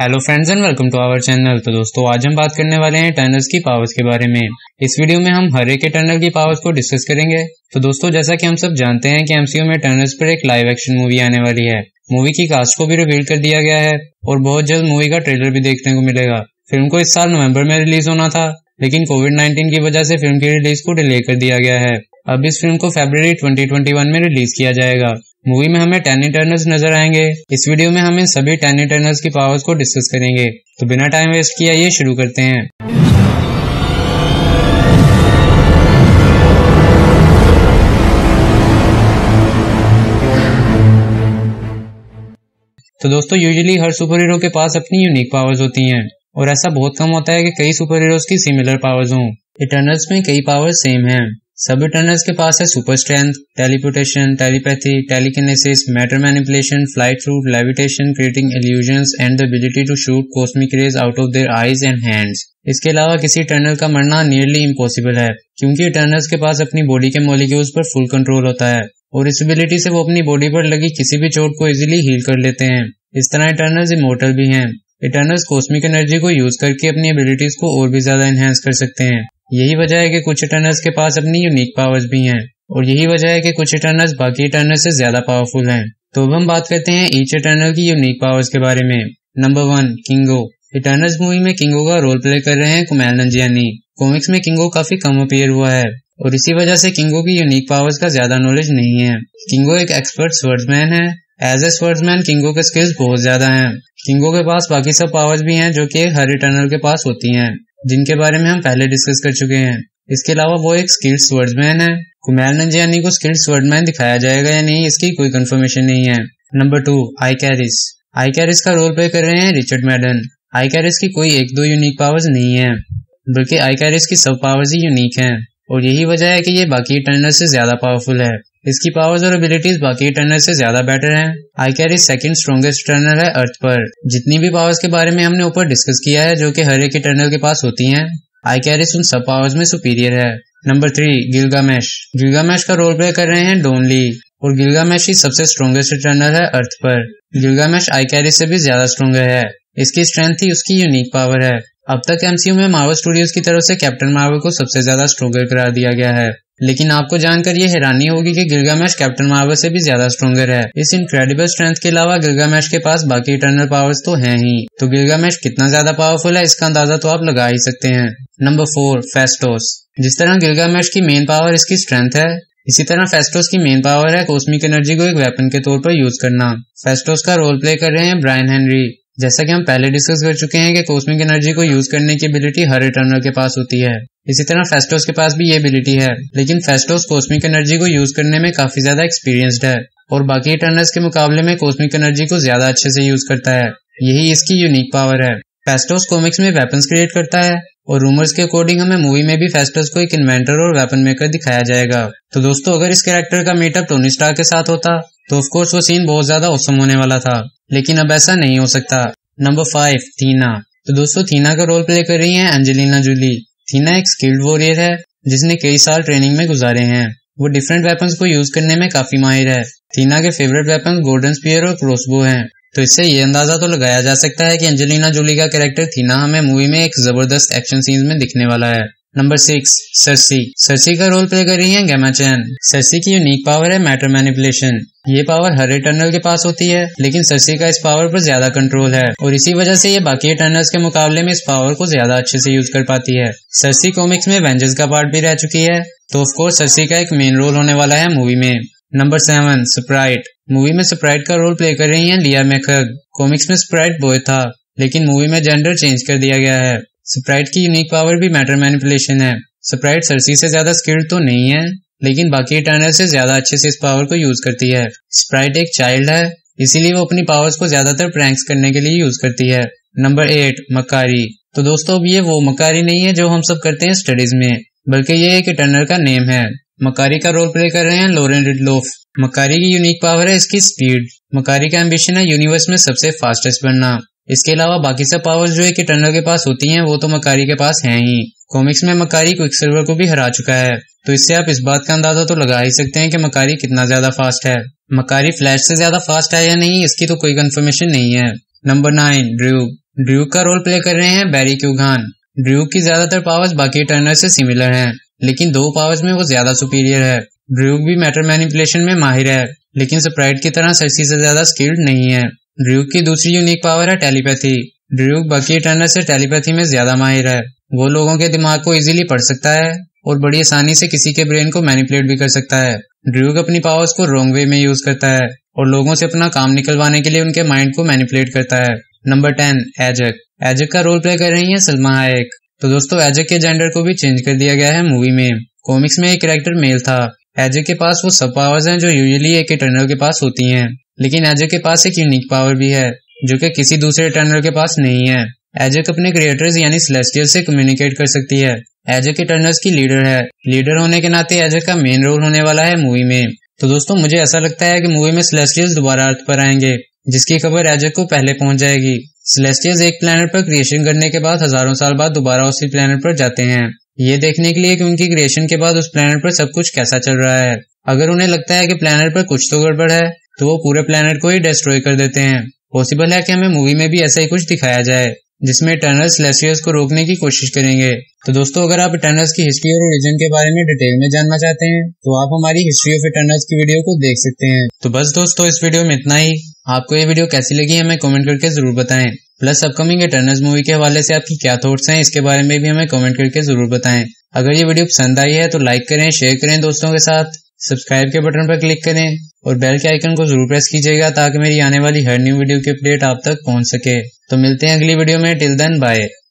hello friends and welcome to our channel तो दोस्तों आज हम बात करने वाले हैं टनल्स की पावर्स के बारे में इस वीडियो में हम हर एक टर्नल की पावर्स को डिस्कस करेंगे तो दोस्तों जैसा कि हम सब जानते हैं कि एमसीयू में टनल्स पर एक लाइव एक्शन मूवी आने वाली है मूवी की कास्ट को भी रिवील कर दिया गया है और बहुत जल्द मूवी का ट्रेलर भी देखने को मिलेगा फिल्म को इस साल नवम्बर में रिलीज होना था लेकिन कोविड नाइन्टीन की वजह से फिल्म की रिलीज को डिले कर दिया गया है अब इस फिल्म को फेब्रवरी 2021 में रिलीज किया जाएगा मूवी में हमें टेन इंटरनल नजर आएंगे इस वीडियो में हम इन सभी टेन इंटर्नर्स की पावर्स को डिस्कस करेंगे तो बिना टाइम वेस्ट किया ये शुरू करते हैं तो दोस्तों यूजुअली हर सुपर हीरो के पास अपनी यूनिक पावर्स होती हैं और ऐसा बहुत कम होता है कि कई सुपर हीरोज की सिमिलर पावर्स हों इटर्नल्स में कई पावर्स सेम हैं सभी टनल्स के पास है super strength teleportation telepathy telekinesis matter manipulation flight fruit levitation creating illusions and the ability to shoot cosmic rays out of their eyes and hands इसके अलावा किसी टनल का मरना नियरली इम्पॉसिबल है क्योंकि टनल्स के पास अपनी बॉडी के मोलिक्यूल्स पर फुल कंट्रोल होता है और इस एबिलिटी से वो अपनी बॉडी पर लगी किसी भी चोट को इजिली हील कर लेते हैं इस तरह इटर्नल्स इमोटल भी हैं इटर्नल्स कॉस्मिक एनर्जी को यूज करके अपनी एबिलिटीज को और भी ज्यादा एनहेंस कर सकते हैं यही वजह है कि कुछ इटर्नर्स के पास अपनी यूनिक पावर्स भी हैं और यही वजह है कि कुछ इटर्नर्स बाकी इटर्नर से ज्यादा पावरफुल हैं तो अब हम बात करते हैं ईच इटर्नल की यूनिक पावर्स के बारे में number one Kingo Eternals movie में किंगो का रोल प्ले कर रहे हैं कुमैल नंजियानी कॉमिक्स में किंगो काफी कम अपेयर हुआ है और इसी वजह से किंगो की यूनिक पावर्स का ज्यादा नॉलेज नहीं है किंगो एक एक्सपर्ट स्वर्ड्समैन है एज ए स्वर्ड्समैन किंगो के स्किल्स बहुत ज्यादा हैं किंगो के पास बाकी सब पावर्स भी हैं जो कि हर इटर्नल के पास होती हैं जिनके बारे में हम पहले डिस्कस कर चुके हैं इसके अलावा वो एक स्किल्ड स्वर्डमैन है कुमार नंजयानी को स्किल्ड स्वर्डमैन दिखाया जाएगा या नहीं इसकी कोई कंफर्मेशन नहीं है नंबर टू आई कैरिस आई कैरिस का रोल प्ले कर रहे हैं रिचर्ड मैडन आई कैरिस की कोई एक दो यूनिक पावर्स नहीं है बल्कि आई कैरिस की सब पावर्स ही यूनिक हैं और यही वजह है कि ये बाकी टर्नर से ज्यादा पावरफुल है इसकी पावर्स और एबिलिटीज बाकी टर्नर से ज्यादा बेटर हैं Ikaris second strongest Eternal है अर्थ पर जितनी भी पावर्स के बारे में हमने ऊपर डिस्कस किया है जो कि हर एक टर्नर के पास होती हैं आई कैरिस उन सब पावर्स में सुपीरियर है नंबर थ्री गिलगा गिलगामेश का रोल प्ले कर रहे हैं डोनली और गिलगामेश ही सबसे स्ट्रॉन्गेस्ट टर्नर है अर्थ पर गिलगामेश आई कैरिस से भी ज्यादा स्ट्रॉन्गर है इसकी स्ट्रेंथ ही उसकी यूनिक पावर है अब तक एमसीयू में मार्वल स्टूडियोज की तरफ से कैप्टन मार्वल को सबसे ज्यादा स्ट्रॉन्गर करा दिया गया है लेकिन आपको जानकर ये हैरानी होगी कि गिरगामेश कैप्टन मार्वल से भी ज्यादा स्ट्रॉगर है इस इनक्रेडिबल स्ट्रेंथ के अलावा गिरगामेश के पास बाकी इटर्नल पावर्स तो हैं ही तो गिरगामेश कितना ज्यादा पावरफुल है इसका अंदाजा तो आप लगा ही सकते हैं नंबर फोर फेस्टोस जिस तरह गिरगामेश की मेन पावर इसकी स्ट्रेंथ है इसी तरह फेस्टोस की मेन पावर है कॉस्मिक एनर्जी को एक वेपन के तौर पर यूज करना फेस्टोस का रोल प्ले कर रहे हैं ब्रायन हेनरी जैसा कि हम पहले डिस्कस कर चुके हैं कि कॉस्मिक एनर्जी को यूज करने की एबिलिटी हर रिटर्नर के पास होती है इसी तरह फेस्टोस के पास भी ये एबिलिटी है लेकिन फेस्टोस कॉस्मिक एनर्जी को यूज करने में काफी ज्यादा एक्सपीरियंस्ड है और बाकी रिटर्नर्स के मुकाबले में कॉस्मिक एनर्जी को ज्यादा अच्छे से यूज करता है यही इसकी यूनिक पावर है फेस्टोस कॉमिक्स में वेपन क्रिएट करता है और रूमर्स के अकॉर्डिंग हमें मूवी में भी फेस्टोस को एक इन्वेंटर और वेपन मेकर दिखाया जाएगा तो दोस्तों अगर इस कैरेक्टर का मीटअप टोनी स्टार के साथ होता तो ऑफकोर्स वो सीन बहुत ज्यादा औसम होने वाला था लेकिन अब ऐसा नहीं हो सकता नंबर फाइव थीना तो दोस्तों थीना का रोल प्ले कर रही हैं एंजेलिना जूली थीना एक स्किल्ड वॉरियर है जिसने कई साल ट्रेनिंग में गुजारे हैं वो डिफरेंट वेपन्स को यूज करने में काफी माहिर है थीना के फेवरेट वेपन गोल्डन स्पीयर और क्रोसबो हैं तो इससे ये अंदाजा तो लगाया जा सकता है कि एंजेलिना जूली का कैरेक्टर थीना हमें मूवी में एक जबरदस्त एक्शन सीन में दिखने वाला है नंबर सिक्स सरसी सरसी का रोल प्ले कर रही है गैमा चैन सरसी की यूनिक पावर है मैटर मैनिपुलेशन ये पावर हर इटर्नल के पास होती है लेकिन सरसी का इस पावर पर ज्यादा कंट्रोल है और इसी वजह से ये बाकी इटर्नल्स के मुकाबले में इस पावर को ज्यादा अच्छे से यूज कर पाती है सरसी कॉमिक्स में वेंजर्स का पार्ट भी रह चुकी है तो ऑफकोर्स सरसी का एक मेन रोल होने वाला है मूवी में नंबर सेवन स्प्राइट मूवी में स्प्राइट का रोल प्ले कर रही है लिया मेखग कॉमिक्स में स्प्राइट बॉय था लेकिन मूवी में जेंडर चेंज कर दिया गया है स्प्राइट की यूनिक पावर भी मैटर मैनिपुलेशन है स्प्राइट सरसी से ज्यादा स्किल्ड तो नहीं है लेकिन बाकी टर्नर से ज्यादा अच्छे से इस पावर को यूज करती है स्प्राइट एक चाइल्ड है इसीलिए वो अपनी पावर्स को ज्यादातर प्रैंक्स करने के लिए यूज करती है नंबर एट मकारी तो दोस्तों अब ये वो मकारी नहीं है जो हम सब करते हैं स्टडीज में बल्कि ये एक टर्नर का नेम है मकारी का रोल प्ले कर रहे हैं लोरेन रिडलोफ मकारी की यूनिक पावर है इसकी स्पीड मकारी का एम्बिशन है यूनिवर्स में सबसे फास्टेस्ट बनना इसके अलावा बाकी सब पावर्स जो है कि टनल के पास होती हैं वो तो मकारी के पास हैं ही कॉमिक्स में मकारी क्विक सिल्वर को भी हरा चुका है तो इससे आप इस बात का अंदाजा तो लगा ही सकते हैं कि मकारी कितना ज्यादा फास्ट है मकारी फ्लैश से ज्यादा फास्ट है या नहीं इसकी तो कोई कंफर्मेशन नहीं है नंबर नाइन ड्रू ड्रू का रोल प्ले कर रहे हैं बैरी क्यूघान ड्रू की ज्यादातर पावर्स बाकी टर्नर से सिमिलर हैं लेकिन दो पावर्स में वो ज्यादा सुपीरियर है ड्रूक भी मैटर मैनिपुलेशन में माहिर है लेकिन स्प्राइट की तरह सरसी से ज्यादा स्किल्ड नहीं है ड्रू की दूसरी यूनिक पावर है टेलीपैथी ड्रू बाकी टर्नर से टेलीपैथी में ज्यादा माहिर है वो लोगों के दिमाग को इजीली पढ़ सकता है और बड़ी आसानी से किसी के ब्रेन को मैनिपुलेट भी कर सकता है ड्रूग अपनी पावर्स को रोंग वे में यूज करता है और लोगों से अपना काम निकलवाने के लिए उनके माइंड को मैनिपुलेट करता है नंबर टेन एजक एजक का रोल प्ले कर रही है सलमा हायक तो दोस्तों एजक के जेंडर को भी चेंज कर दिया गया है मूवी में कॉमिक्स में एक कैरेक्टर मेल था एजे के पास वो सब पावर्स हैं जो यूजुअली एक इटर्नल के पास होती हैं लेकिन एजे के पास एक यूनिक पावर भी है जो कि किसी दूसरे टर्नर के पास नहीं है एजक अपने क्रिएटर्स यानी सेलेस्टियल से कम्युनिकेट कर सकती है एजेक टर्नर्स की लीडर है लीडर होने के नाते एजक का मेन रोल होने वाला है मूवी में तो दोस्तों मुझे ऐसा लगता है कि मूवी में सेलेस्टियल्स दोबारा अर्थ पर आएंगे जिसकी खबर एजक को पहले पहुंच जाएगी सेलेस्टियल्स एक प्लेनेट पर क्रिएशन करने के बाद हजारों साल बाद दोबारा उसी प्लेनेट पर जाते हैं ये देखने के लिए कि उनकी क्रिएशन के बाद उस प्लेनेट पर सब कुछ कैसा चल रहा है अगर उन्हें लगता है कि प्लेनेट पर कुछ तो गड़बड़ है तो वो पूरे प्लेनेट को ही डिस्ट्रॉय कर देते हैं पॉसिबल है कि हमें मूवी में भी ऐसा ही कुछ दिखाया जाए जिसमें टर्नल्स लेसियस को रोकने की कोशिश करेंगे तो दोस्तों अगर आप टर्नल्स की हिस्ट्री और रिलीजन के बारे में डिटेल में जानना चाहते हैं तो आप हमारी हिस्ट्री ऑफ टर्नल्स की वीडियो को देख सकते हैं तो बस दोस्तों इस वीडियो में इतना ही आपको ये वीडियो कैसी लगी हमें कॉमेंट करके जरूर बताएं प्लस अपकमिंग एटर्नल मूवी के हवाले से आपकी क्या थॉट्स हैं इसके बारे में भी हमें कमेंट करके जरूर बताएं अगर ये वीडियो पसंद आई है तो लाइक करें शेयर करें दोस्तों के साथ सब्सक्राइब के बटन पर क्लिक करें और बेल के आइकन को जरूर प्रेस कीजिएगा ताकि मेरी आने वाली हर न्यू वीडियो की अपडेट आप तक पहुँच सके तो मिलते हैं अगली वीडियो में टिल देन बाय